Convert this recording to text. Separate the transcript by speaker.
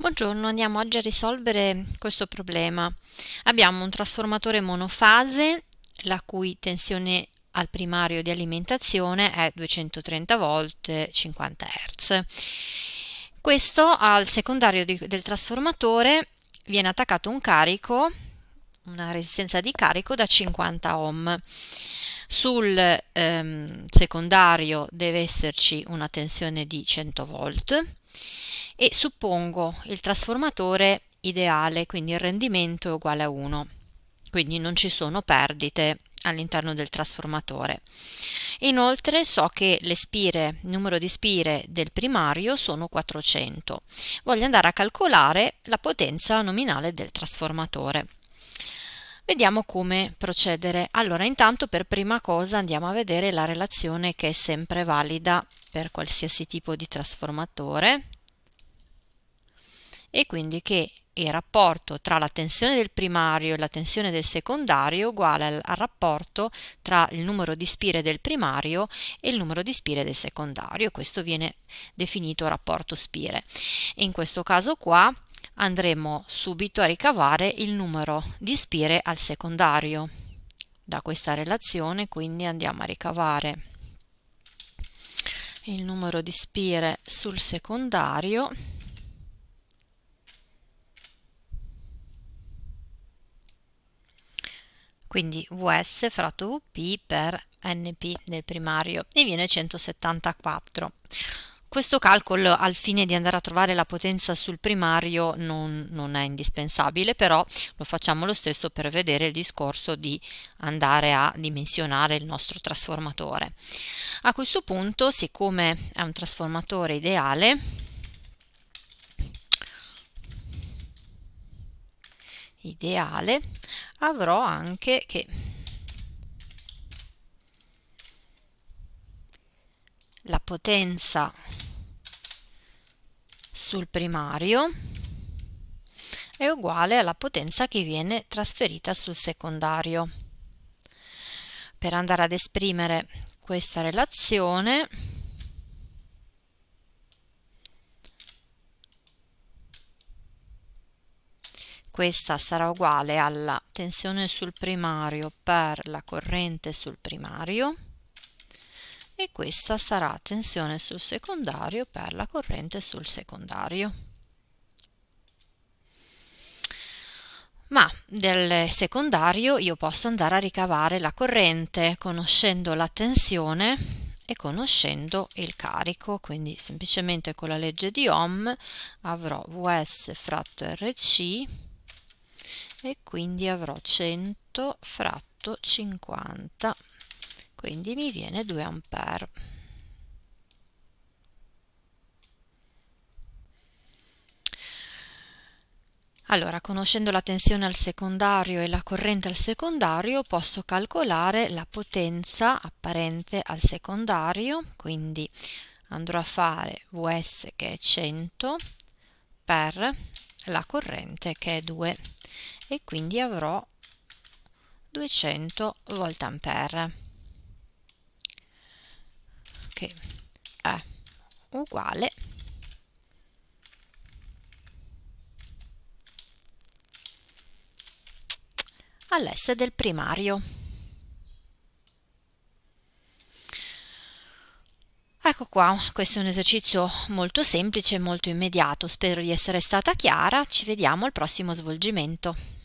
Speaker 1: Buongiorno, andiamo oggi a risolvere questo problema. Abbiamo un trasformatore monofase la cui tensione al primario di alimentazione è 230 V 50 Hz. Questo al secondario di, del trasformatore viene attaccato un carico, una resistenza di carico da 50 ohm. Sul ehm, secondario deve esserci una tensione di 100 volt e suppongo il trasformatore ideale, quindi il rendimento è uguale a 1, quindi non ci sono perdite all'interno del trasformatore. Inoltre so che le spire, il numero di spire del primario sono 400. Voglio andare a calcolare la potenza nominale del trasformatore. Vediamo come procedere. Allora, intanto per prima cosa andiamo a vedere la relazione che è sempre valida per qualsiasi tipo di trasformatore e quindi che il rapporto tra la tensione del primario e la tensione del secondario è uguale al, al rapporto tra il numero di spire del primario e il numero di spire del secondario. Questo viene definito rapporto spire. In questo caso qua andremo subito a ricavare il numero di spire al secondario. Da questa relazione quindi andiamo a ricavare il numero di spire sul secondario quindi Vs fratto Vp per Np nel primario e viene 174. Questo calcolo al fine di andare a trovare la potenza sul primario non, non, è indispensabile, però lo facciamo lo stesso per vedere il discorso di andare a dimensionare il nostro trasformatore. A questo punto, siccome è un trasformatore ideale, ideale avrò anche che la potenza sul primario è uguale alla potenza che viene trasferita sul secondario. Per andare ad esprimere questa relazione questa sarà uguale alla tensione sul primario per la corrente sul primario e questa sarà tensione sul secondario per la corrente sul secondario. Ma del secondario io posso andare a ricavare la corrente conoscendo la tensione e conoscendo il carico, quindi semplicemente con la legge di Ohm avrò Vs fratto Rc e quindi avrò 100 fratto 50 quindi mi viene 2 ampere Allora, conoscendo la tensione al secondario e la corrente al secondario, posso calcolare la potenza apparente al secondario, quindi andrò a fare Vs che è 100 per la corrente che è 2 e quindi avrò 200 volt ampere che è uguale all'S del primario. Ecco qua, questo è un esercizio molto semplice e molto immediato, spero di essere stata chiara, ci vediamo al prossimo svolgimento.